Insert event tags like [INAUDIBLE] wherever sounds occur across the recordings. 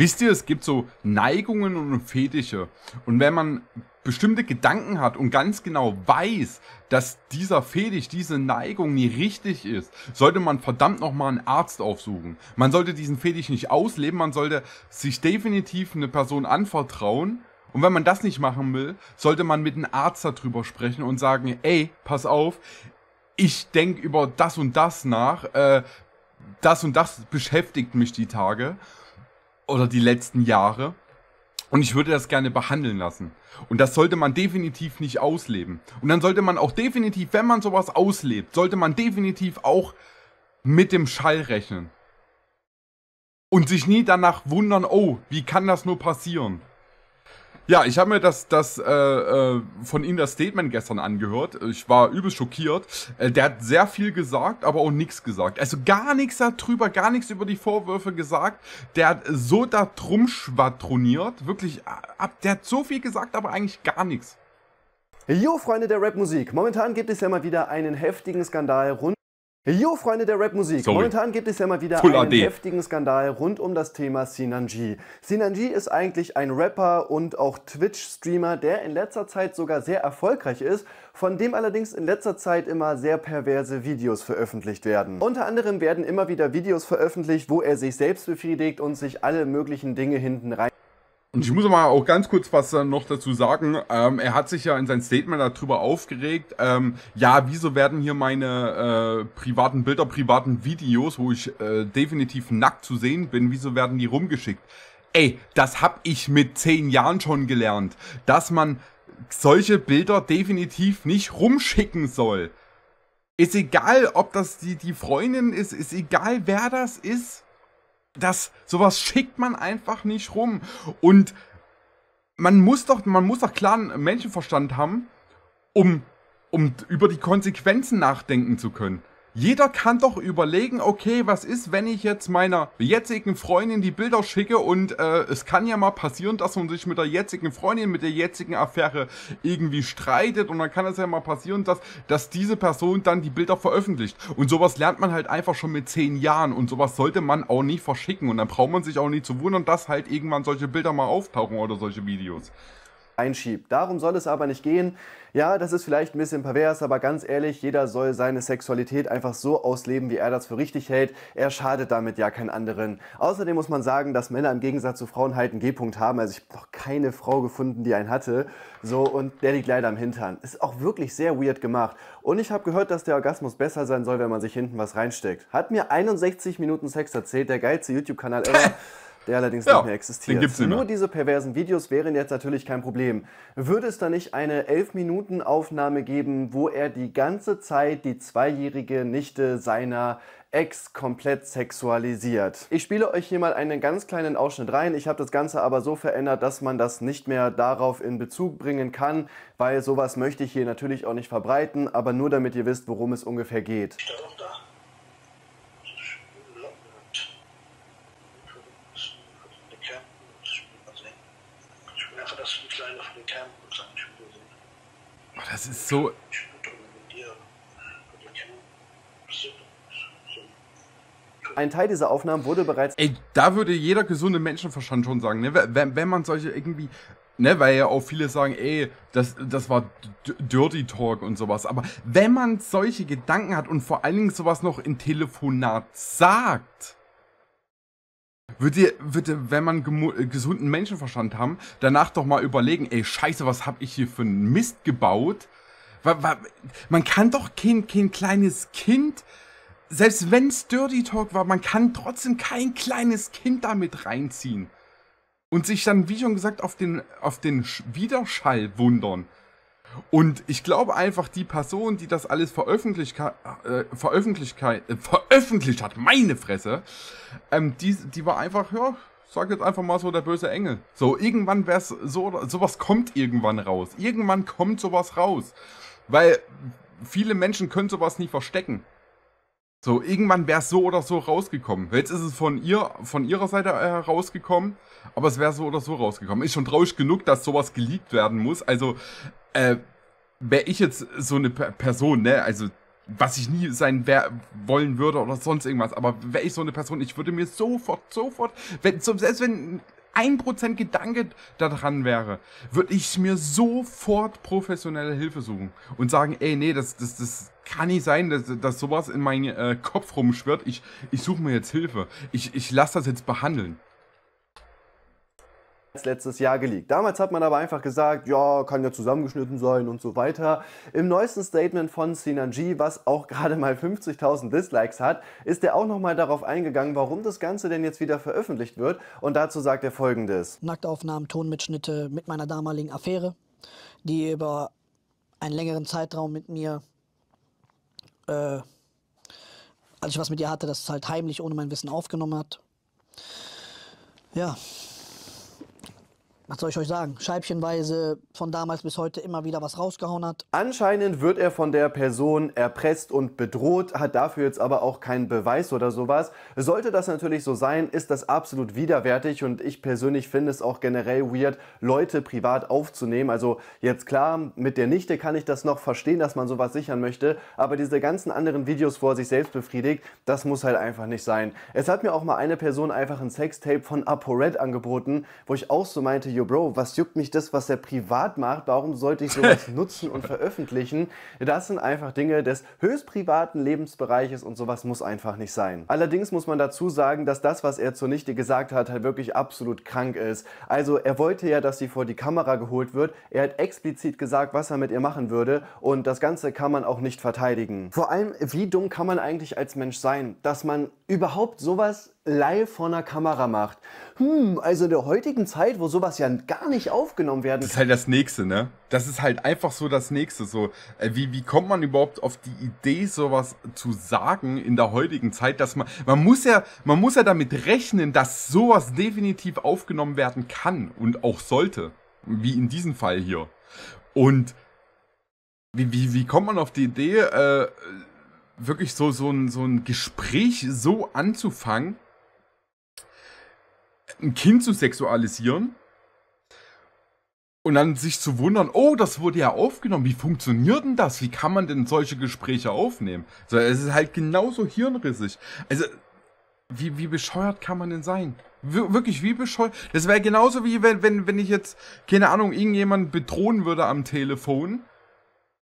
Wisst ihr, es gibt so Neigungen und Fetische. Und wenn man bestimmte Gedanken hat und ganz genau weiß, dass dieser Fetisch, diese Neigung nie richtig ist, sollte man verdammt nochmal einen Arzt aufsuchen. Man sollte diesen Fetisch nicht ausleben, man sollte sich definitiv eine Person anvertrauen. Und wenn man das nicht machen will, sollte man mit einem Arzt darüber sprechen und sagen, ey, pass auf, ich denke über das und das nach, äh, das und das beschäftigt mich die Tage oder die letzten Jahre. Und ich würde das gerne behandeln lassen. Und das sollte man definitiv nicht ausleben. Und dann sollte man auch definitiv, wenn man sowas auslebt, sollte man definitiv auch mit dem Schall rechnen. Und sich nie danach wundern, oh, wie kann das nur passieren? Ja, ich habe mir das, das äh, äh, von ihm das Statement gestern angehört. Ich war übel schockiert. Äh, der hat sehr viel gesagt, aber auch nichts gesagt. Also gar nichts darüber, gar nichts über die Vorwürfe gesagt. Der hat so da drum schwadroniert. Wirklich, äh, der hat so viel gesagt, aber eigentlich gar nichts. Jo, Freunde der Rapmusik. Momentan gibt es ja mal wieder einen heftigen Skandal rund Jo, Freunde der Rapmusik. Momentan gibt es ja mal wieder Full einen AD. heftigen Skandal rund um das Thema Sinanji. Sinanji ist eigentlich ein Rapper und auch Twitch-Streamer, der in letzter Zeit sogar sehr erfolgreich ist, von dem allerdings in letzter Zeit immer sehr perverse Videos veröffentlicht werden. Unter anderem werden immer wieder Videos veröffentlicht, wo er sich selbst befriedigt und sich alle möglichen Dinge hinten rein und ich muss mal auch ganz kurz was dann äh, noch dazu sagen. Ähm, er hat sich ja in seinem Statement darüber aufgeregt. Ähm, ja, wieso werden hier meine äh, privaten Bilder, privaten Videos, wo ich äh, definitiv nackt zu sehen bin, wieso werden die rumgeschickt? Ey, das hab ich mit zehn Jahren schon gelernt, dass man solche Bilder definitiv nicht rumschicken soll. Ist egal, ob das die, die Freundin ist, ist egal, wer das ist das, sowas schickt man einfach nicht rum. Und man muss doch, man muss doch klaren Menschenverstand haben, um, um über die Konsequenzen nachdenken zu können. Jeder kann doch überlegen, okay, was ist, wenn ich jetzt meiner jetzigen Freundin die Bilder schicke und äh, es kann ja mal passieren, dass man sich mit der jetzigen Freundin, mit der jetzigen Affäre irgendwie streitet und dann kann es ja mal passieren, dass, dass diese Person dann die Bilder veröffentlicht. Und sowas lernt man halt einfach schon mit zehn Jahren und sowas sollte man auch nicht verschicken und dann braucht man sich auch nicht zu wundern, dass halt irgendwann solche Bilder mal auftauchen oder solche Videos einschiebt. Darum soll es aber nicht gehen. Ja, das ist vielleicht ein bisschen pervers, aber ganz ehrlich, jeder soll seine Sexualität einfach so ausleben, wie er das für richtig hält. Er schadet damit ja keinen anderen. Außerdem muss man sagen, dass Männer im Gegensatz zu Frauen halt einen G-Punkt haben. Also ich habe noch keine Frau gefunden, die einen hatte. So, und der liegt leider am Hintern. Ist auch wirklich sehr weird gemacht. Und ich habe gehört, dass der Orgasmus besser sein soll, wenn man sich hinten was reinsteckt. Hat mir 61 Minuten Sex erzählt, der geilste YouTube-Kanal ever. [LAUGHS] der allerdings ja, nicht mehr existiert. Den gibt's Nicht mehr. Nur diese perversen Videos wären jetzt natürlich kein Problem. Würde es da nicht eine 11-Minuten-Aufnahme geben, wo er die ganze Zeit die zweijährige Nichte seiner Ex komplett sexualisiert. Ich spiele euch hier mal einen ganz kleinen Ausschnitt rein. Ich habe das Ganze aber so verändert, dass man das nicht mehr darauf in Bezug bringen kann, weil sowas möchte ich hier natürlich auch nicht verbreiten, aber nur damit ihr wisst, worum es ungefähr geht. Störung da. Das ist so. Ein Teil dieser Aufnahmen wurde bereits. Ey, da würde jeder gesunde Menschenverstand schon sagen, ne? wenn, wenn man solche irgendwie ne, weil ja auch viele sagen, ey, das, das war Dirty Talk und sowas. Aber wenn man solche Gedanken hat und vor allen Dingen sowas noch in Telefonat sagt, würde, würde, wenn man äh, gesunden Menschenverstand haben, danach doch mal überlegen, ey, scheiße, was hab ich hier für einen Mist gebaut? Man kann doch kein, kein kleines Kind, selbst wenn's Dirty Talk war, man kann trotzdem kein kleines Kind damit reinziehen. Und sich dann, wie schon gesagt, auf den, auf den Widerschall wundern. Und ich glaube einfach, die Person, die das alles veröffentlicht, äh, veröffentlicht, äh, veröffentlicht hat, meine Fresse, ähm, die, die war einfach, ja, sag jetzt einfach mal so der böse Engel. So, irgendwann wär's so, sowas kommt irgendwann raus. Irgendwann kommt sowas raus. Weil viele Menschen können sowas nicht verstecken. So, irgendwann wär's so oder so rausgekommen. Jetzt ist es von ihr, von ihrer Seite äh, herausgekommen, aber es wäre so oder so rausgekommen. Ist schon traurig genug, dass sowas geleakt werden muss. Also, äh, wäre ich jetzt so eine Person, ne? Also, was ich nie sein wär, wollen würde oder sonst irgendwas, aber wäre ich so eine Person, ich würde mir sofort, sofort, wenn, selbst wenn ein Prozent Gedanke daran wäre, würde ich mir sofort professionelle Hilfe suchen und sagen, ey, nee, das, das, das kann nicht sein, dass, dass sowas in meinen äh, Kopf rumschwirrt. Ich, ich suche mir jetzt Hilfe. Ich, ich lasse das jetzt behandeln als letztes Jahr geleakt. Damals hat man aber einfach gesagt, ja, kann ja zusammengeschnitten sein und so weiter. Im neuesten Statement von Sinanji, was auch gerade mal 50.000 Dislikes hat, ist er auch nochmal darauf eingegangen, warum das Ganze denn jetzt wieder veröffentlicht wird. Und dazu sagt er folgendes. Nacktaufnahmen, Tonmitschnitte mit meiner damaligen Affäre, die über einen längeren Zeitraum mit mir, äh, als ich was mit ihr hatte, das halt heimlich ohne mein Wissen aufgenommen hat. Ja, was soll ich euch sagen, scheibchenweise von damals bis heute immer wieder was rausgehauen hat. Anscheinend wird er von der Person erpresst und bedroht, hat dafür jetzt aber auch keinen Beweis oder sowas. Sollte das natürlich so sein, ist das absolut widerwärtig und ich persönlich finde es auch generell weird, Leute privat aufzunehmen. Also jetzt klar, mit der Nichte kann ich das noch verstehen, dass man sowas sichern möchte, aber diese ganzen anderen Videos, vor sich selbst befriedigt, das muss halt einfach nicht sein. Es hat mir auch mal eine Person einfach ein Sextape von ApoRed angeboten, wo ich auch so meinte, Yo, Bro, was juckt mich das, was er privat macht? Warum sollte ich sowas [LAUGHS] nutzen und veröffentlichen? Das sind einfach Dinge des höchst privaten Lebensbereiches und sowas muss einfach nicht sein. Allerdings muss man dazu sagen, dass das, was er zur Nichte gesagt hat, halt wirklich absolut krank ist. Also er wollte ja, dass sie vor die Kamera geholt wird. Er hat explizit gesagt, was er mit ihr machen würde und das Ganze kann man auch nicht verteidigen. Vor allem, wie dumm kann man eigentlich als Mensch sein, dass man überhaupt sowas live vor einer Kamera macht. Hm, also in der heutigen Zeit, wo sowas ja gar nicht aufgenommen werden kann. Das ist halt das Nächste, ne? Das ist halt einfach so das Nächste. So, äh, wie, wie kommt man überhaupt auf die Idee, sowas zu sagen in der heutigen Zeit, dass man, man muss ja, man muss ja damit rechnen, dass sowas definitiv aufgenommen werden kann und auch sollte. Wie in diesem Fall hier. Und wie, wie, wie kommt man auf die Idee, äh, wirklich so, so, ein, so ein Gespräch so anzufangen, ein Kind zu sexualisieren und dann sich zu wundern, oh, das wurde ja aufgenommen, wie funktioniert denn das? Wie kann man denn solche Gespräche aufnehmen? So, es ist halt genauso hirnrissig. Also, wie, wie bescheuert kann man denn sein? Wir, wirklich, wie bescheuert? Das wäre genauso wie wenn, wenn, wenn ich jetzt, keine Ahnung, irgendjemanden bedrohen würde am Telefon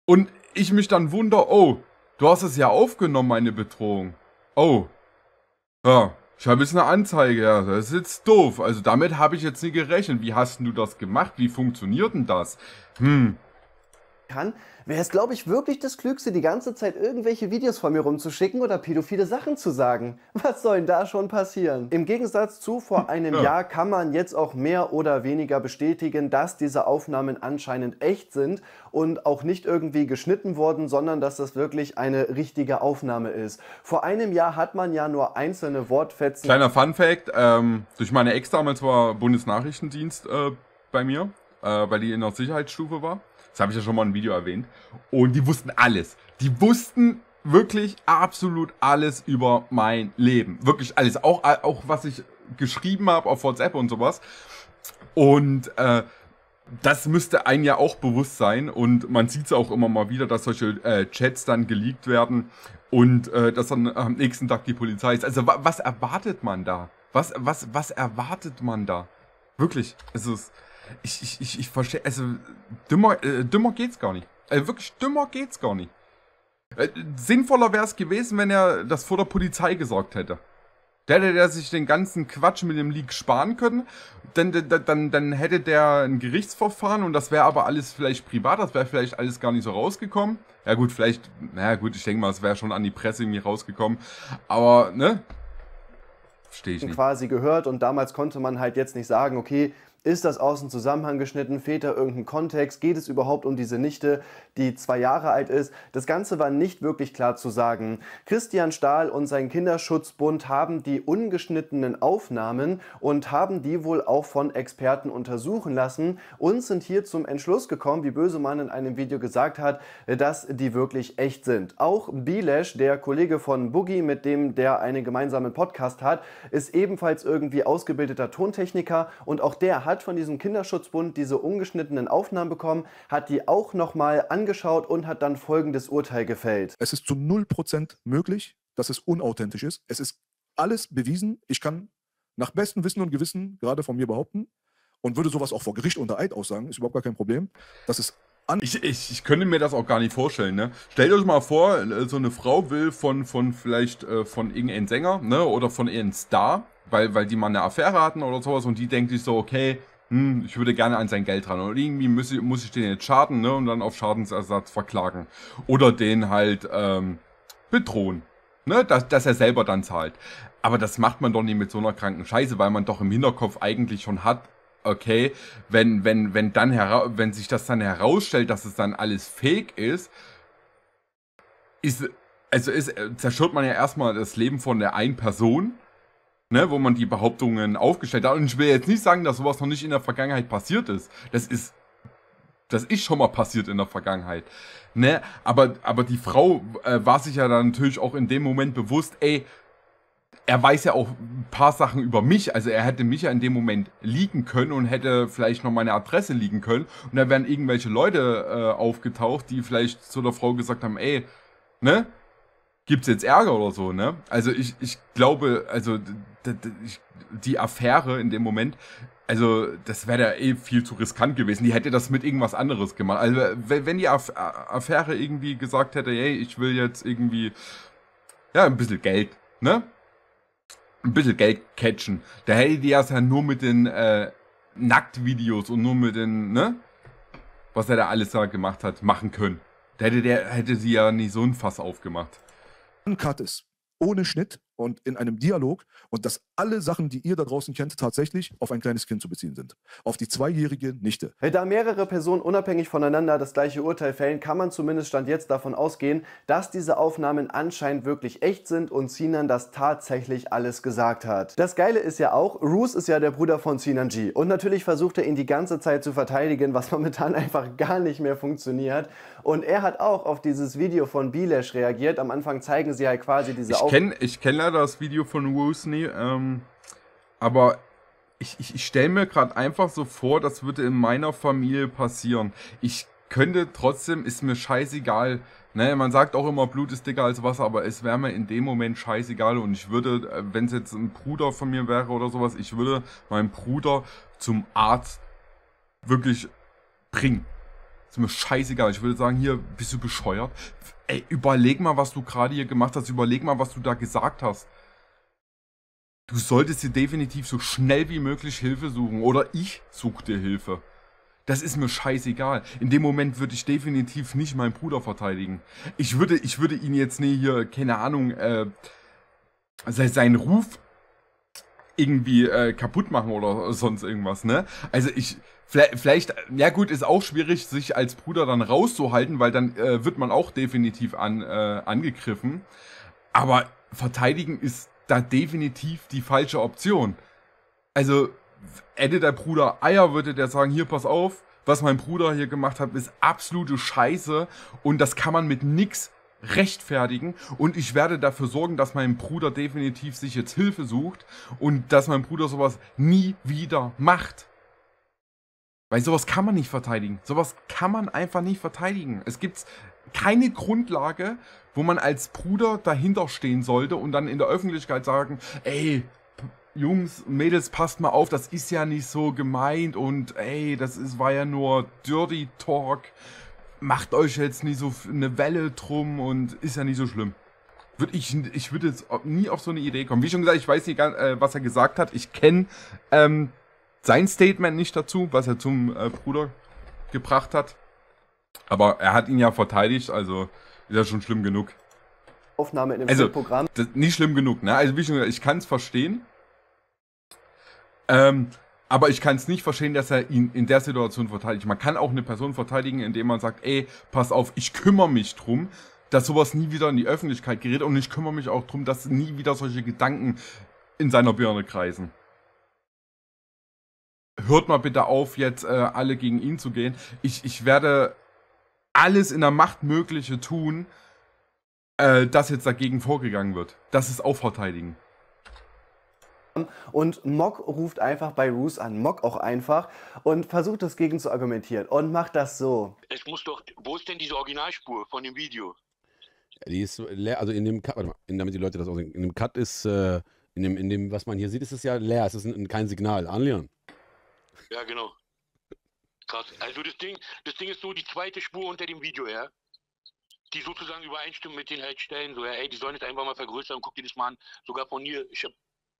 und ich mich dann wundere, oh, du hast es ja aufgenommen, meine Bedrohung. Oh. Ja, ich habe jetzt eine Anzeige, ja. Das ist jetzt doof. Also damit habe ich jetzt nie gerechnet. Wie hast denn du das gemacht? Wie funktioniert denn das? Hm, kann, wäre es, glaube ich, wirklich das Klügste, die ganze Zeit irgendwelche Videos von mir rumzuschicken oder pädophile Sachen zu sagen. [LAUGHS] Was soll denn da schon passieren? Im Gegensatz zu vor hm, einem ja. Jahr kann man jetzt auch mehr oder weniger bestätigen, dass diese Aufnahmen anscheinend echt sind und auch nicht irgendwie geschnitten wurden, sondern dass das wirklich eine richtige Aufnahme ist. Vor einem Jahr hat man ja nur einzelne Wortfetzen. Kleiner Fun Fact, ähm, durch meine Ex damals war Bundesnachrichtendienst äh, bei mir, äh, weil die in der Sicherheitsstufe war. Das habe ich ja schon mal in einem Video erwähnt. Und die wussten alles. Die wussten wirklich absolut alles über mein Leben. Wirklich alles. Auch, auch was ich geschrieben habe auf WhatsApp und sowas. Und äh, das müsste einem ja auch bewusst sein. Und man sieht es auch immer mal wieder, dass solche äh, Chats dann geleakt werden und äh, dass dann am nächsten Tag die Polizei ist. Also was erwartet man da? Was, was, was erwartet man da? Wirklich, es ist ich, ich, ich, ich verstehe, also dümmer, äh, dümmer geht's gar nicht. Äh, wirklich dümmer geht's gar nicht. Äh, sinnvoller wäre es gewesen, wenn er das vor der Polizei gesagt hätte. Der hätte der sich den ganzen Quatsch mit dem Leak sparen können, dann, dann, dann, dann hätte der ein Gerichtsverfahren und das wäre aber alles vielleicht privat, das wäre vielleicht alles gar nicht so rausgekommen. Ja gut, vielleicht, naja gut, ich denke mal, es wäre schon an die Presse irgendwie rausgekommen, aber ne, verstehe ich nicht. Quasi gehört und damals konnte man halt jetzt nicht sagen, okay, ist das aus dem Zusammenhang geschnitten? Fehlt da irgendein Kontext? Geht es überhaupt um diese Nichte, die zwei Jahre alt ist? Das Ganze war nicht wirklich klar zu sagen. Christian Stahl und sein Kinderschutzbund haben die ungeschnittenen Aufnahmen und haben die wohl auch von Experten untersuchen lassen und sind hier zum Entschluss gekommen, wie Bösemann in einem Video gesagt hat, dass die wirklich echt sind. Auch Bilesch, der Kollege von Boogie, mit dem der einen gemeinsamen Podcast hat, ist ebenfalls irgendwie ausgebildeter Tontechniker und auch der hat hat von diesem Kinderschutzbund diese ungeschnittenen Aufnahmen bekommen, hat die auch nochmal angeschaut und hat dann folgendes Urteil gefällt. Es ist zu 0% möglich, dass es unauthentisch ist. Es ist alles bewiesen. Ich kann nach bestem Wissen und Gewissen gerade von mir behaupten und würde sowas auch vor Gericht unter Eid aussagen, ist überhaupt gar kein Problem. Das ist ich, ich, ich könnte mir das auch gar nicht vorstellen, ne? Stellt euch mal vor, äh, so eine Frau will von, von vielleicht äh, von irgendeinem Sänger, ne? Oder von irgendeinem Star, weil, weil die mal eine Affäre hatten oder sowas und die denkt sich so, okay, hm, ich würde gerne an sein Geld ran. Und irgendwie muss ich, muss ich den jetzt schaden, ne? Und dann auf Schadensersatz verklagen. Oder den halt ähm, bedrohen. Ne, dass, dass er selber dann zahlt. Aber das macht man doch nicht mit so einer kranken Scheiße, weil man doch im Hinterkopf eigentlich schon hat, okay, wenn, wenn, wenn dann hera wenn sich das dann herausstellt, dass es dann alles fake ist, ist, also ist, äh, zerstört man ja erstmal das Leben von der einen Person ne, wo man die Behauptungen aufgestellt hat. Und ich will jetzt nicht sagen, dass sowas noch nicht in der Vergangenheit passiert ist. Das ist, das ist schon mal passiert in der Vergangenheit. Ne, aber, aber die Frau äh, war sich ja dann natürlich auch in dem Moment bewusst, ey, er weiß ja auch ein paar Sachen über mich. Also er hätte mich ja in dem Moment liegen können und hätte vielleicht noch meine Adresse liegen können. Und da wären irgendwelche Leute äh, aufgetaucht, die vielleicht zu der Frau gesagt haben, ey, ne, gibt's jetzt Ärger oder so, ne? Also ich, ich glaube, also die Affäre in dem Moment, also das wäre ja eh viel zu riskant gewesen. Die hätte das mit irgendwas anderes gemacht. Also wenn die Affäre irgendwie gesagt hätte, hey, ich will jetzt irgendwie, ja, ein bisschen Geld, ne? Ein bisschen Geld catchen. Da hätte die das ja nur mit den äh, Nacktvideos und nur mit den, ne? Was er da alles da gemacht hat, machen können. Da hätte, der, hätte sie ja nicht so ein Fass aufgemacht. Uncut ist. Ohne Schnitt, und in einem Dialog und dass alle Sachen, die ihr da draußen kennt, tatsächlich auf ein kleines Kind zu beziehen sind. Auf die zweijährige Nichte. Da mehrere Personen unabhängig voneinander das gleiche Urteil fällen, kann man zumindest Stand jetzt davon ausgehen, dass diese Aufnahmen anscheinend wirklich echt sind und Sinan das tatsächlich alles gesagt hat. Das Geile ist ja auch, Roos ist ja der Bruder von Sinan G. Und natürlich versucht er ihn die ganze Zeit zu verteidigen, was [LAUGHS] momentan einfach gar nicht mehr funktioniert. Und er hat auch auf dieses Video von Bilesh reagiert. Am Anfang zeigen sie halt quasi diese Aufnahmen. Ich kenne kenn ne, das Video von Woosney. Ähm, aber ich, ich, ich stelle mir gerade einfach so vor, das würde in meiner Familie passieren. Ich könnte trotzdem, ist mir scheißegal. Ne, man sagt auch immer, Blut ist dicker als Wasser, aber es wäre mir in dem Moment scheißegal. Und ich würde, äh, wenn es jetzt ein Bruder von mir wäre oder sowas, ich würde meinen Bruder zum Arzt wirklich bringen. Ist mir scheißegal. Ich würde sagen, hier, bist du bescheuert? Ey, überleg mal, was du gerade hier gemacht hast. Überleg mal, was du da gesagt hast. Du solltest dir definitiv so schnell wie möglich Hilfe suchen. Oder ich suche dir Hilfe. Das ist mir scheißegal. In dem Moment würde ich definitiv nicht meinen Bruder verteidigen. Ich würde, ich würde ihn jetzt nie hier, keine Ahnung, äh, seinen Ruf irgendwie äh, kaputt machen oder sonst irgendwas, ne? Also ich, vielleicht, vielleicht, ja gut, ist auch schwierig, sich als Bruder dann rauszuhalten, weil dann äh, wird man auch definitiv an, äh, angegriffen. Aber verteidigen ist da definitiv die falsche Option. Also, hätte der Bruder Eier, würde der sagen, hier, pass auf, was mein Bruder hier gemacht hat, ist absolute Scheiße und das kann man mit nix rechtfertigen und ich werde dafür sorgen, dass mein Bruder definitiv sich jetzt Hilfe sucht und dass mein Bruder sowas nie wieder macht. Weil sowas kann man nicht verteidigen. Sowas kann man einfach nicht verteidigen. Es gibt keine Grundlage, wo man als Bruder dahinter stehen sollte und dann in der Öffentlichkeit sagen, ey, Jungs Mädels, passt mal auf, das ist ja nicht so gemeint und ey, das ist, war ja nur Dirty Talk macht euch jetzt nicht so eine Welle drum und ist ja nicht so schlimm. Würde ich, ich würde jetzt nie auf so eine Idee kommen. Wie schon gesagt, ich weiß nicht, äh, was er gesagt hat. Ich kenne ähm, sein Statement nicht dazu, was er zum äh, Bruder gebracht hat. Aber er hat ihn ja verteidigt, also ist ja schon schlimm genug. Aufnahme in dem also, Programm. Das, nicht schlimm genug, ne? Also wie schon gesagt, ich kann es verstehen. Ähm, aber ich kann es nicht verstehen, dass er ihn in der Situation verteidigt. Man kann auch eine Person verteidigen, indem man sagt, ey, pass auf, ich kümmere mich drum, dass sowas nie wieder in die Öffentlichkeit gerät und ich kümmere mich auch drum, dass nie wieder solche Gedanken in seiner Birne kreisen. Hört mal bitte auf, jetzt äh, alle gegen ihn zu gehen. Ich, ich werde alles in der Macht Mögliche tun, äh, dass jetzt dagegen vorgegangen wird. Das ist auch verteidigen. Und Mock ruft einfach bei Roos an, Mock auch einfach und versucht das gegen zu argumentieren und macht das so. Es muss doch, wo ist denn diese Originalspur von dem Video? Die ist leer, also in dem Cut, warte mal, damit die Leute das auch sehen, in dem Cut ist, äh, in, dem, in dem, was man hier sieht, ist es ja leer, es ist ein, kein Signal. Anleon. Ja, genau. Krass. Also das Ding, das Ding ist so die zweite Spur unter dem Video, ja die sozusagen übereinstimmen mit den halt Stellen. So, ja, ey, die sollen jetzt einfach mal vergrößern, guck dir das mal an. Sogar von hier, ich habe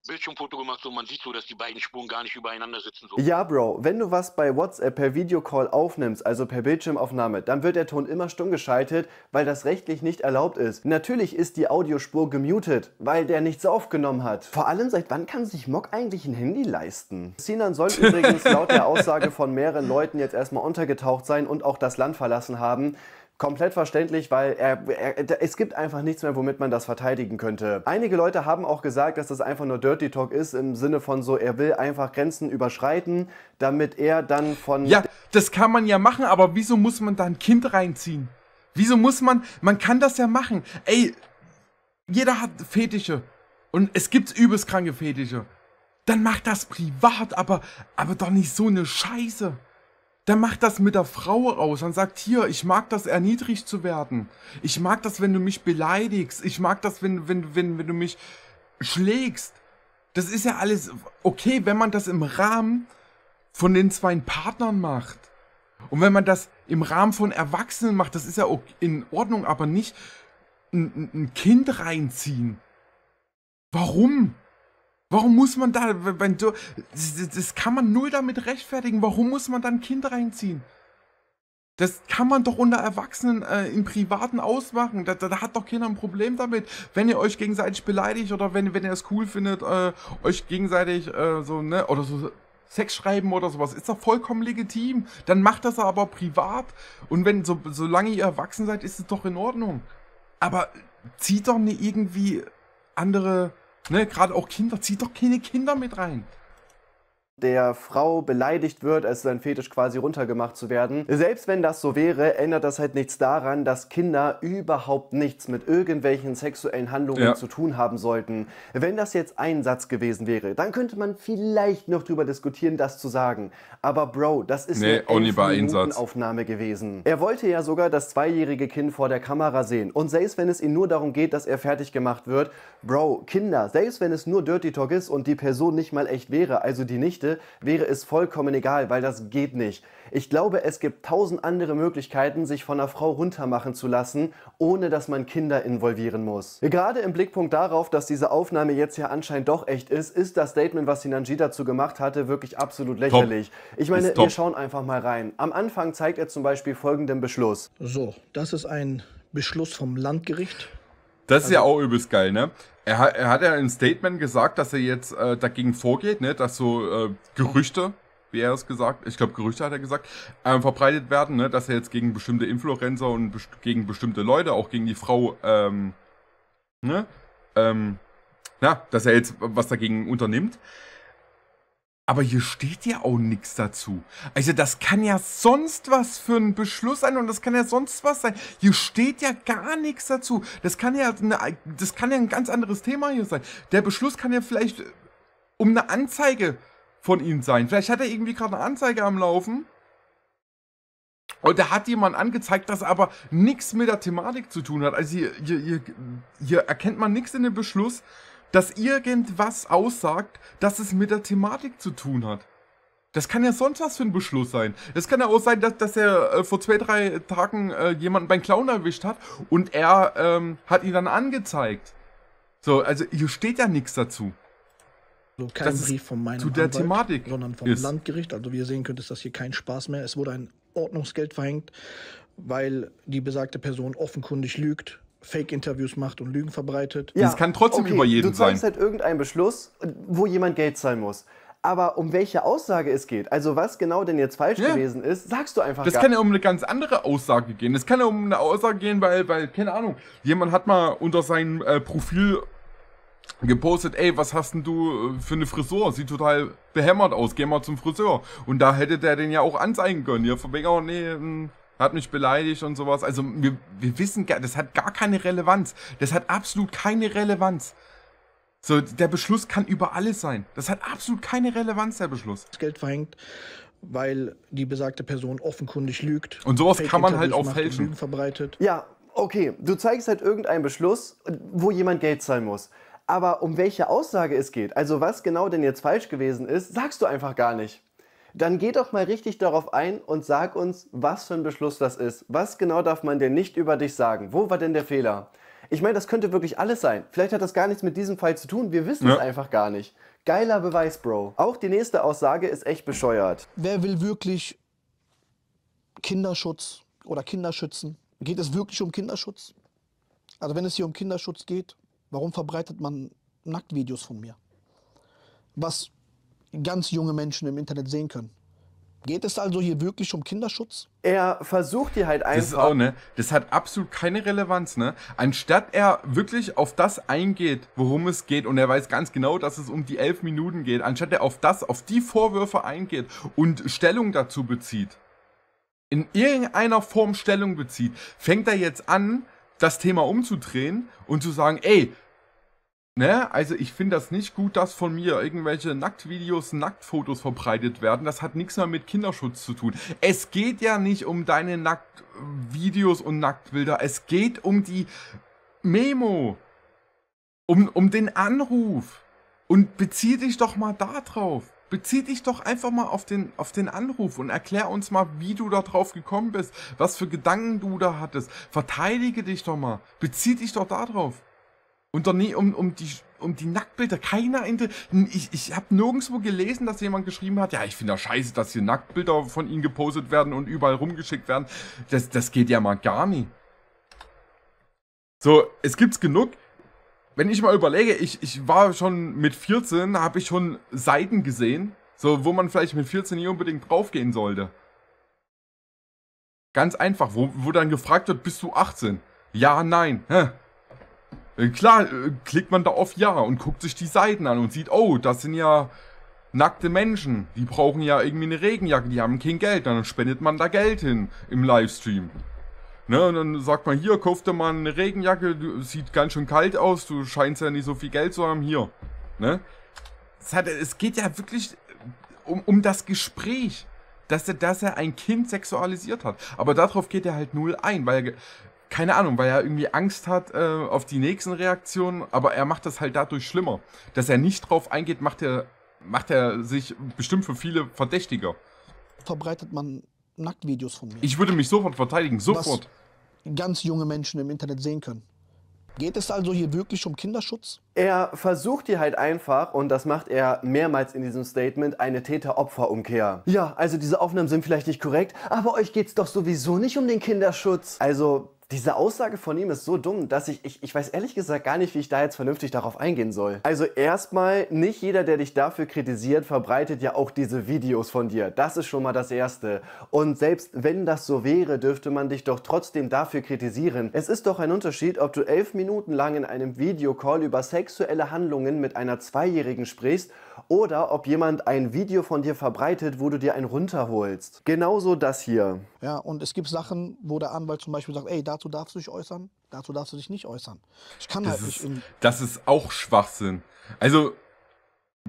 Bildschirmfoto gemacht und man sieht so, dass die beiden Spuren gar nicht übereinander sitzen. So. Ja, Bro, wenn du was bei WhatsApp per Videocall aufnimmst, also per Bildschirmaufnahme, dann wird der Ton immer stumm geschaltet, weil das rechtlich nicht erlaubt ist. Natürlich ist die Audiospur gemutet, weil der nichts aufgenommen hat. Vor allem, seit wann kann sich Mock eigentlich ein Handy leisten? Sinan soll übrigens laut der [LAUGHS] Aussage von mehreren Leuten jetzt erstmal untergetaucht sein und auch das Land verlassen haben. Komplett verständlich, weil er, er, es gibt einfach nichts mehr, womit man das verteidigen könnte. Einige Leute haben auch gesagt, dass das einfach nur Dirty Talk ist, im Sinne von so, er will einfach Grenzen überschreiten, damit er dann von... Ja, das kann man ja machen, aber wieso muss man da ein Kind reinziehen? Wieso muss man... Man kann das ja machen. Ey, jeder hat Fetische. Und es gibt übelst kranke Fetische. Dann mach das privat, aber, aber doch nicht so eine Scheiße dann macht das mit der Frau aus und sagt, hier, ich mag das erniedrigt zu werden. Ich mag das, wenn du mich beleidigst. Ich mag das, wenn, wenn, wenn, wenn du mich schlägst. Das ist ja alles okay, wenn man das im Rahmen von den zwei Partnern macht. Und wenn man das im Rahmen von Erwachsenen macht, das ist ja in Ordnung, aber nicht ein, ein Kind reinziehen. Warum? Warum muss man da, wenn du, das, das kann man null damit rechtfertigen. Warum muss man dann Kind reinziehen? Das kann man doch unter Erwachsenen äh, im Privaten ausmachen. Da, da, da, hat doch keiner ein Problem damit, wenn ihr euch gegenseitig beleidigt oder wenn, wenn ihr es cool findet, äh, euch gegenseitig äh, so, ne, oder so Sex schreiben oder sowas. Ist doch vollkommen legitim. Dann macht das aber privat. Und wenn, so, solange ihr erwachsen seid, ist es doch in Ordnung. Aber zieht doch nicht irgendwie andere Ne, gerade auch Kinder, zieht doch keine Kinder mit rein der Frau beleidigt wird, als sein Fetisch quasi runtergemacht zu werden. Selbst wenn das so wäre, ändert das halt nichts daran, dass Kinder überhaupt nichts mit irgendwelchen sexuellen Handlungen ja. zu tun haben sollten. Wenn das jetzt ein Satz gewesen wäre, dann könnte man vielleicht noch drüber diskutieren, das zu sagen. Aber Bro, das ist nee, eine Minuten Aufnahme gewesen. Er wollte ja sogar das zweijährige Kind vor der Kamera sehen. Und selbst wenn es ihm nur darum geht, dass er fertig gemacht wird, Bro, Kinder, selbst wenn es nur Dirty Talk ist und die Person nicht mal echt wäre, also die Nichte, möchte, wäre es vollkommen egal, weil das geht nicht. Ich glaube, es gibt tausend andere Möglichkeiten, sich von einer Frau runtermachen zu lassen, ohne dass man Kinder involvieren muss. Gerade im Blickpunkt darauf, dass diese Aufnahme jetzt ja anscheinend doch echt ist, ist das Statement, was Sinanji dazu gemacht hatte, wirklich absolut lächerlich. Top. Ich meine, wir schauen einfach mal rein. Am Anfang zeigt er zum Beispiel folgenden Beschluss. So, das ist ein Beschluss vom Landgericht. Das also, ist ja also auch übelst geil, ne? Er, hat, er hat ja im Statement gesagt, dass er jetzt äh, dagegen vorgeht, ne? Dass so äh, Gerüchte, wie er es gesagt, ich glaube Gerüchte hat er gesagt, äh, verbreitet werden, ne? Dass er jetzt gegen bestimmte Influencer und best gegen bestimmte Leute, auch gegen die Frau, ähm, ne? Ähm, na, dass er jetzt was dagegen unternimmt. Aber hier steht ja auch nichts dazu. Also das kann ja sonst was für ein Beschluss sein und das kann ja sonst was sein. Hier steht ja gar nichts dazu. Das kann ja, eine, das kann ja ein ganz anderes Thema hier sein. Der Beschluss kann ja vielleicht äh, um eine Anzeige von ihm sein. Vielleicht hat er irgendwie gerade eine Anzeige am Laufen. Und da hat jemand angezeigt, dass aber nichts mit der Thematik zu tun hat. Also hier, hier, hier, hier erkennt man nichts in dem Beschluss, dass irgendwas aussagt, dass es mit der Thematik zu tun hat. Das kann ja sonst was für ein Beschluss sein. Es kann ja auch sein, dass, dass er äh, vor zwei, drei Tagen äh, jemanden beim Clown erwischt hat und er ähm, hat ihn dann angezeigt. So, also hier steht ja nichts dazu. So, kein das Brief von meinem zu der Anwalt, Thematik sondern vom ist. Landgericht. Also wie ihr sehen könnt, ist das hier kein Spaß mehr. Es wurde ein Ordnungsgeld verhängt, weil die besagte Person offenkundig lügt Fake-Interviews macht und Lügen verbreitet. Ja, das kann trotzdem okay, über jeden sein. Du zeigst sein. halt irgendeinen Beschluss, wo jemand Geld zahlen muss. Aber um welche Aussage es geht, also was genau denn jetzt falsch ja. gewesen ist, sagst du einfach Das kann ja um eine ganz andere Aussage gehen. Das kann ja um eine Aussage gehen, weil, weil keine Ahnung, jemand hat mal unter seinem äh, Profil gepostet, ey, was hast denn du äh, für eine Frisur? Sieht total behämmert aus, geh mal zum Friseur. Und da hätte der den ja auch anzeigen können. Ja, von wegen, oh nee, hm, hat mich beleidigt und sowas. Also wir, wir wissen, gar, das hat gar keine Relevanz. Das hat absolut keine Relevanz. So, der Beschluss kann über alles sein. Das hat absolut keine Relevanz, der Beschluss. Das Geld verhängt, weil die besagte Person offenkundig lügt. Und sowas kann man halt auch fälschen. Verbreitet. Ja, okay, du zeigst halt irgendeinen Beschluss, wo jemand Geld zahlen muss. Aber um welche Aussage es geht, also was genau denn jetzt falsch gewesen ist, sagst du einfach gar nicht. Dann geh doch mal richtig darauf ein und sag uns, was für ein Beschluss das ist. Was genau darf man denn nicht über dich sagen? Wo war denn der Fehler? Ich meine, das könnte wirklich alles sein. Vielleicht hat das gar nichts mit diesem Fall zu tun. Wir wissen ja. es einfach gar nicht. Geiler Beweis, Bro. Auch die nächste Aussage ist echt bescheuert. Wer will wirklich Kinderschutz oder Kinderschützen? Geht es wirklich um Kinderschutz? Also wenn es hier um Kinderschutz geht, warum verbreitet man Nacktvideos von mir? Was ganz junge Menschen im Internet sehen können. Geht es also hier wirklich um Kinderschutz? Er versucht hier halt einfach. Das ist auch, ne? Das hat absolut keine Relevanz, ne? Anstatt er wirklich auf das eingeht, worum es geht, und er weiß ganz genau, dass es um die elf Minuten geht, anstatt er auf das, auf die Vorwürfe eingeht und Stellung dazu bezieht, in irgendeiner Form Stellung bezieht, fängt er jetzt an, das Thema umzudrehen und zu sagen, ey, Ne? Also ich finde das nicht gut, dass von mir irgendwelche Nacktvideos, Nacktfotos verbreitet werden. Das hat nichts mehr mit Kinderschutz zu tun. Es geht ja nicht um deine Nacktvideos und Nacktbilder. Es geht um die Memo. Um, um den Anruf. Und bezieh dich doch mal da drauf. Bezieh dich doch einfach mal auf den, auf den Anruf und erklär uns mal, wie du da drauf gekommen bist, was für Gedanken du da hattest. Verteidige dich doch mal. Bezieh dich doch da drauf. Und dann nie um, um die um die Nacktbilder. Keiner in der, ich, ich habe nirgendwo gelesen, dass jemand geschrieben hat, ja, ich finde das scheiße, dass hier Nacktbilder von ihnen gepostet werden und überall rumgeschickt werden. Das, das geht ja mal gar nicht. So, es gibt's genug. Wenn ich mal überlege, ich, ich war schon mit 14, habe ich schon Seiten gesehen, so wo man vielleicht mit 14 nicht unbedingt draufgehen sollte. Ganz einfach, wo, wo dann gefragt wird, bist du 18? Ja, nein. Hä? Äh, klar, äh, klickt man da auf Ja und guckt sich die Seiten an und sieht, oh, das sind ja nackte Menschen. Die brauchen ja irgendwie eine Regenjacke, die haben kein Geld. Dann spendet man da Geld hin im Livestream. Ne, und dann sagt man, hier, dir mal eine Regenjacke, du, sieht ganz schön kalt aus, du scheinst ja nicht so viel Geld zu haben, hier. Ne? Es, hat, es geht ja wirklich äh, um, um das Gespräch dass er, dass er ein Kind sexualisiert hat. Aber darauf geht er halt null ein, weil keine Ahnung, weil er irgendwie Angst hat äh, auf die nächsten Reaktionen, aber er macht das halt dadurch schlimmer. Dass er nicht drauf eingeht, macht er, macht er sich bestimmt für viele verdächtiger. Verbreitet man Nacktvideos von mir? Ich würde mich sofort verteidigen, sofort. Was ganz junge Menschen im Internet sehen können. Geht es also hier wirklich um Kinderschutz? Er versucht hier halt einfach, und das macht er mehrmals in diesem Statement, eine Täter-Opfer-Umkehr. Ja, also diese Aufnahmen sind vielleicht nicht korrekt, aber euch geht's doch sowieso nicht um den Kinderschutz. Also diese Aussage von ihm ist so dumm, dass ich, ich, ich weiß ehrlich gesagt gar nicht, wie ich da jetzt vernünftig darauf eingehen soll. Also erstmal, nicht jeder, der dich dafür kritisiert, verbreitet ja auch diese Videos von dir. Das ist schon mal das Erste. Und selbst wenn das so wäre, dürfte man dich doch trotzdem dafür kritisieren. Es ist doch ein Unterschied, ob du elf Minuten lang in einem Videocall über sexuelle Handlungen mit einer Zweijährigen sprichst oder ob jemand ein Video von dir verbreitet, wo du dir einen runterholst. Genauso das hier. Ja, und es gibt Sachen, wo der Anwalt zum Beispiel sagt, ey, da dazu darfst du dich äußern, dazu darfst du dich nicht äußern. Ich kann das halt ist, nicht. das ist auch Schwachsinn. Also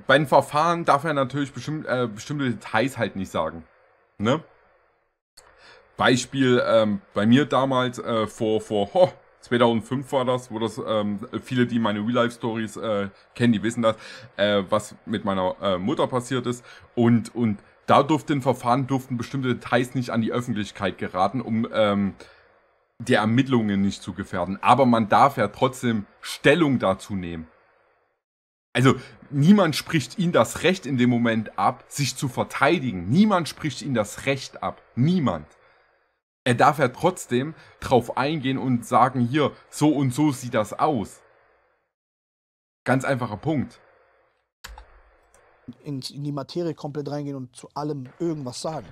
bei den Verfahren darf er natürlich bestimmt, äh, bestimmte Details halt nicht sagen. Ne? Beispiel ähm, bei mir damals äh, vor, vor ho, 2005 war das, wo das ähm, viele, die meine Real-Life-Stories äh, kennen, die wissen das, äh, was mit meiner äh, Mutter passiert ist. Und, und da durften Verfahren durften bestimmte Details nicht an die Öffentlichkeit geraten, um ähm, die Ermittlungen nicht zu gefährden. Aber man darf ja trotzdem Stellung dazu nehmen. Also niemand spricht ihnen das Recht in dem Moment ab, sich zu verteidigen. Niemand spricht ihnen das Recht ab. Niemand. Er darf ja trotzdem drauf eingehen und sagen, hier, so und so sieht das aus. Ganz einfacher Punkt. In, in die Materie komplett reingehen und zu allem irgendwas sagen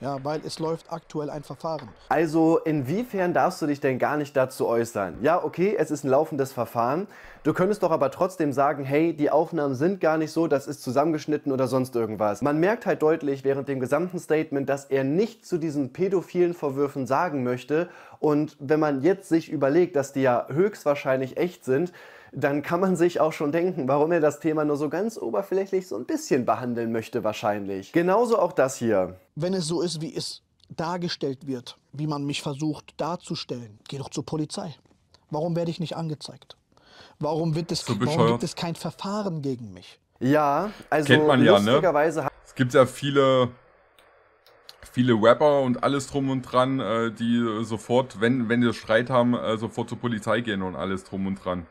ja, weil es läuft aktuell ein Verfahren. Also inwiefern darfst du dich denn gar nicht dazu äußern? Ja, okay, es ist ein laufendes Verfahren. Du könntest doch aber trotzdem sagen, hey, die Aufnahmen sind gar nicht so, das ist zusammengeschnitten oder sonst irgendwas. Man merkt halt deutlich während dem gesamten Statement, dass er nichts zu diesen pädophilen Vorwürfen sagen möchte. Und wenn man jetzt sich überlegt, dass die ja höchstwahrscheinlich echt sind, dann kann man sich auch schon denken, warum er das Thema nur so ganz oberflächlich so ein bisschen behandeln möchte wahrscheinlich. Genauso auch das hier. Wenn es so ist, wie es dargestellt wird, wie man mich versucht darzustellen, geh doch zur Polizei. Warum werde ich nicht angezeigt? Warum, wird es, so warum gibt es kein Verfahren gegen mich? Ja, also Kennt man ja, ne? Es gibt ja viele viele Rapper und alles drum und dran, äh, die sofort, wenn, wenn sie Streit haben, äh, sofort zur Polizei gehen und alles drum und dran.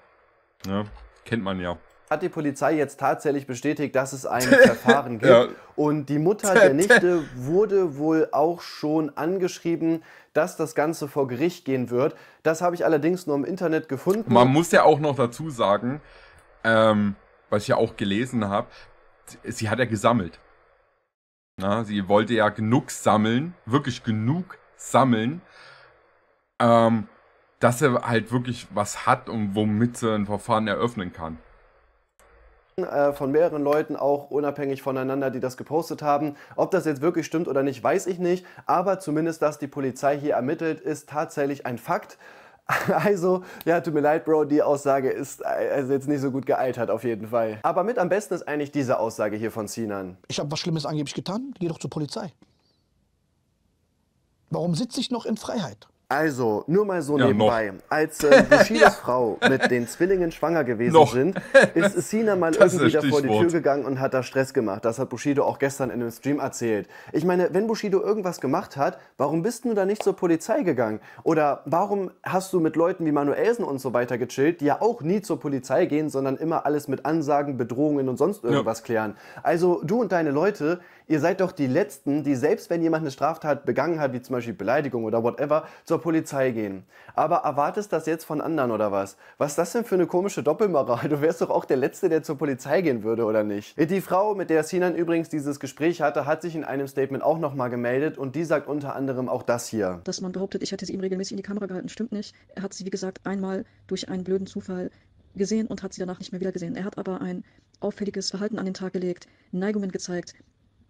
Ja, kennt man ja. Hat die Polizei jetzt tatsächlich bestätigt, dass es ein [LAUGHS] Verfahren gibt. Ja. Und die Mutter der Nichte wurde wohl auch schon angeschrieben, dass das Ganze vor Gericht gehen wird. Das habe ich allerdings nur im Internet gefunden. Man muss ja auch noch dazu sagen, ähm, was ich ja auch gelesen habe, sie hat ja gesammelt. Na, sie wollte ja genug sammeln, wirklich genug sammeln, ähm, dass er halt wirklich was hat und womit er ein Verfahren eröffnen kann. Äh, von mehreren Leuten, auch unabhängig voneinander, die das gepostet haben. Ob das jetzt wirklich stimmt oder nicht, weiß ich nicht. Aber zumindest, dass die Polizei hier ermittelt, ist tatsächlich ein Fakt. [LAUGHS] Also, ja, tut mir leid, Bro, die Aussage ist äh, also jetzt nicht so gut gealtert, auf jeden Fall. Aber mit am besten ist eigentlich diese Aussage hier von Sinan. Ich habe was Schlimmes angeblich getan, geh doch zur Polizei. Warum sitze ich noch in Freiheit? Also, nur mal so ja, nebenbei. Noch. Als äh, [LAUGHS] Bushidas ja. Frau mit den Zwillingen schwanger gewesen noch. sind, ist Sina mal das irgendwie vor die Tür gegangen und hat da Stress gemacht. Das hat Bushido auch gestern in einem Stream erzählt. Ich meine, wenn Bushido irgendwas gemacht hat, warum bist du da nicht zur Polizei gegangen? Oder warum hast du mit Leuten wie Manuelsen und so weiter gechillt, die ja auch nie zur Polizei gehen, sondern immer alles mit Ansagen, Bedrohungen und sonst irgendwas ja. klären? Also, du und deine Leute, Ihr seid doch die Letzten, die selbst wenn jemand eine Straftat begangen hat, wie zum Beispiel Beleidigung oder whatever, zur Polizei gehen. Aber erwartest das jetzt von anderen oder was? Was ist das denn für eine komische Doppelmoral? Du wärst doch auch der Letzte, der zur Polizei gehen würde, oder nicht? Die Frau, mit der Sinan übrigens dieses Gespräch hatte, hat sich in einem Statement auch nochmal gemeldet und die sagt unter anderem auch das hier. Dass man behauptet, ich hätte sie ihm regelmäßig in die Kamera gehalten, stimmt nicht. Er hat sie, wie gesagt, einmal durch einen blöden Zufall gesehen und hat sie danach nicht mehr wiedergesehen. Er hat aber ein auffälliges Verhalten an den Tag gelegt, Neigungen gezeigt,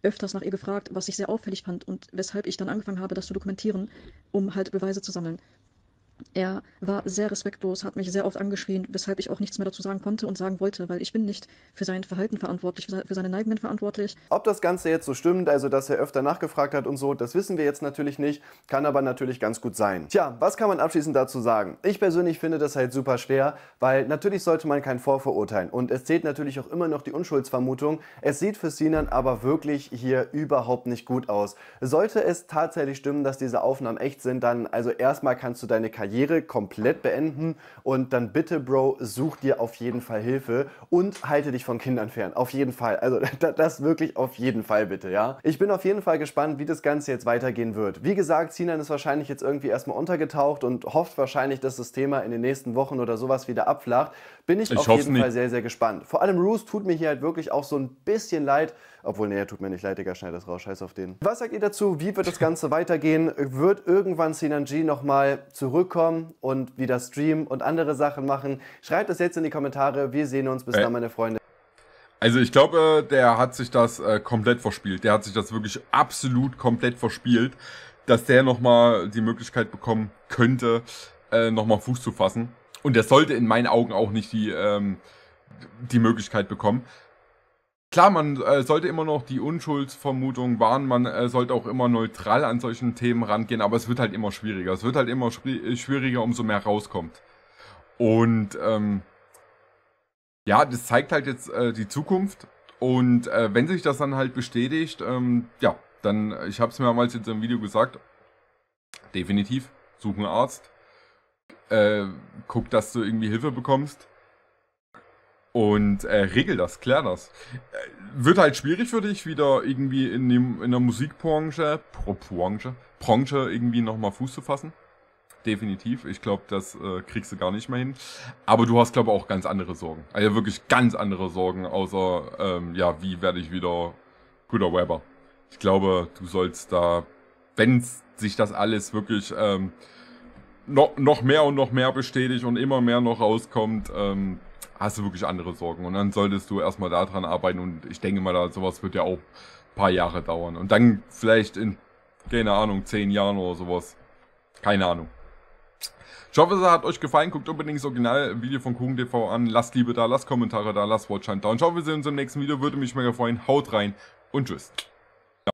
öfters nach ihr gefragt, was ich sehr auffällig fand und weshalb ich dann angefangen habe, das zu dokumentieren, um halt Beweise zu sammeln. Er war sehr respektlos, hat mich sehr oft angeschrien, weshalb ich auch nichts mehr dazu sagen konnte und sagen wollte, weil ich bin nicht für sein Verhalten verantwortlich, für seine Neigungen verantwortlich. Ob das Ganze jetzt so stimmt, also dass er öfter nachgefragt hat und so, das wissen wir jetzt natürlich nicht, kann aber natürlich ganz gut sein. Tja, was kann man abschließend dazu sagen? Ich persönlich finde das halt super schwer, weil natürlich sollte man kein Vorverurteilen und es zählt natürlich auch immer noch die Unschuldsvermutung. Es sieht für Sinan aber wirklich hier überhaupt nicht gut aus. Sollte es tatsächlich stimmen, dass diese Aufnahmen echt sind, dann also erstmal kannst du deine Karriere Karriere komplett beenden und dann bitte, Bro, such dir auf jeden Fall Hilfe und halte dich von Kindern fern. Auf jeden Fall. Also [LAUGHS] das wirklich auf jeden Fall bitte, ja? Ich bin auf jeden Fall gespannt, wie das Ganze jetzt weitergehen wird. Wie gesagt, Sinan ist wahrscheinlich jetzt irgendwie erstmal untergetaucht und hofft wahrscheinlich, dass das Thema in den nächsten Wochen oder sowas wieder abflacht. Bin ich, ich auf jeden nicht. Fall sehr, sehr gespannt. Vor allem Roos tut mir hier halt wirklich auch so ein bisschen leid. Obwohl, nee, tut mir nicht leid, Digga, schneid das raus, scheiß auf den. Was sagt ihr dazu? Wie wird das [LAUGHS] Ganze weitergehen? Wird irgendwann Sinan G nochmal zurückkommen? dazukommen und wieder streamen und andere Sachen machen. Schreibt es jetzt in die Kommentare. Wir sehen uns. Bis äh. dann, meine Freunde. Also ich glaube, der hat sich das äh, komplett verspielt. Der hat sich das wirklich absolut komplett verspielt, dass der nochmal die Möglichkeit bekommen könnte, äh, nochmal Fuß zu fassen. Und der sollte in meinen Augen auch nicht die, ähm, die Möglichkeit bekommen. Klar, man äh, sollte immer noch die Unschuldsvermutung wahren, man äh, sollte auch immer neutral an solchen Themen rangehen, aber es wird halt immer schwieriger. Es wird halt immer äh, schwieriger, umso mehr rauskommt. Und ähm, ja, das zeigt halt jetzt äh, die Zukunft. Und äh, wenn sich das dann halt bestätigt, ähm, ja, dann, äh, ich habe es damals in dem Video gesagt, definitiv, such einen Arzt, äh, guck, dass du irgendwie Hilfe bekommst und äh, regel das, klär das. Äh, wird halt schwierig für dich, wieder irgendwie in, dem, in der Musikbranche, Branche, Branche irgendwie nochmal Fuß zu fassen. Definitiv. Ich glaube, das äh, kriegst du gar nicht mehr hin. Aber du hast, glaube ich, auch ganz andere Sorgen. Also wirklich ganz andere Sorgen, außer, ähm, ja, wie werde ich wieder guter Weber. Ich glaube, du sollst da, wenn sich das alles wirklich ähm, noch, noch mehr und noch mehr bestätigt und immer mehr noch rauskommt, ähm, hast du wirklich andere Sorgen. Und dann solltest du erstmal daran arbeiten. Und ich denke mal, da, sowas wird ja auch ein paar Jahre dauern. Und dann vielleicht in, keine Ahnung, zehn Jahren oder sowas. Keine Ahnung. Ich hoffe, es hat euch gefallen. Guckt unbedingt das Original-Video von KuchenTV an. Lasst Liebe da, lasst Kommentare da, lasst Watchhand da. Und ich hoffe, wir sehen uns im nächsten Video. Würde mich mega freuen. Haut rein und tschüss.